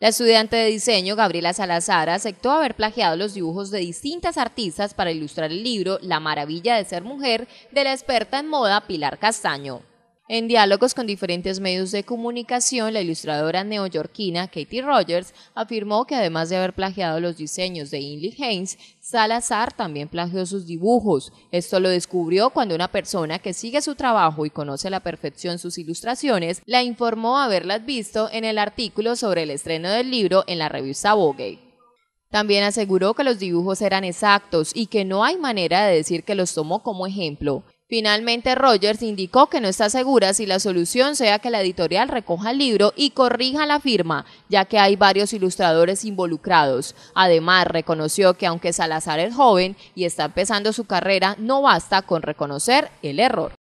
La estudiante de diseño Gabriela Salazar aceptó haber plagiado los dibujos de distintas artistas para ilustrar el libro La maravilla de ser mujer de la experta en moda Pilar Castaño. En diálogos con diferentes medios de comunicación, la ilustradora neoyorquina Katie Rogers afirmó que además de haber plagiado los diseños de Inley Haynes, Salazar también plagió sus dibujos. Esto lo descubrió cuando una persona que sigue su trabajo y conoce a la perfección sus ilustraciones la informó haberlas visto en el artículo sobre el estreno del libro en la revista Vogue. También aseguró que los dibujos eran exactos y que no hay manera de decir que los tomó como ejemplo. Finalmente, Rogers indicó que no está segura si la solución sea que la editorial recoja el libro y corrija la firma, ya que hay varios ilustradores involucrados. Además, reconoció que aunque Salazar es joven y está empezando su carrera, no basta con reconocer el error.